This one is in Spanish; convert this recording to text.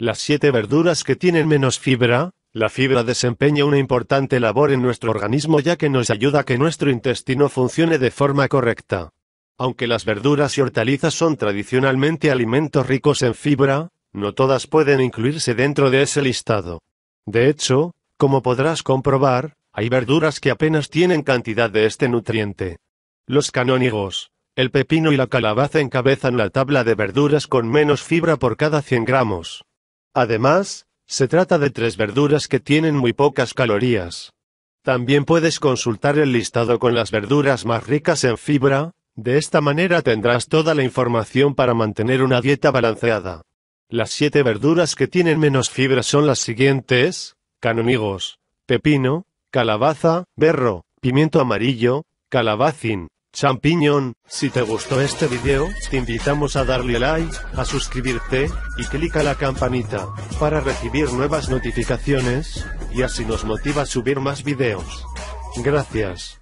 Las siete verduras que tienen menos fibra, la fibra desempeña una importante labor en nuestro organismo ya que nos ayuda a que nuestro intestino funcione de forma correcta. Aunque las verduras y hortalizas son tradicionalmente alimentos ricos en fibra, no todas pueden incluirse dentro de ese listado. De hecho, como podrás comprobar, hay verduras que apenas tienen cantidad de este nutriente. Los canónigos, el pepino y la calabaza encabezan la tabla de verduras con menos fibra por cada 100 gramos. Además, se trata de tres verduras que tienen muy pocas calorías. También puedes consultar el listado con las verduras más ricas en fibra, de esta manera tendrás toda la información para mantener una dieta balanceada. Las siete verduras que tienen menos fibra son las siguientes, canonigos, pepino, calabaza, berro, pimiento amarillo, calabacín, Champiñón, si te gustó este video, te invitamos a darle like, a suscribirte, y clica la campanita, para recibir nuevas notificaciones, y así nos motiva a subir más videos. Gracias.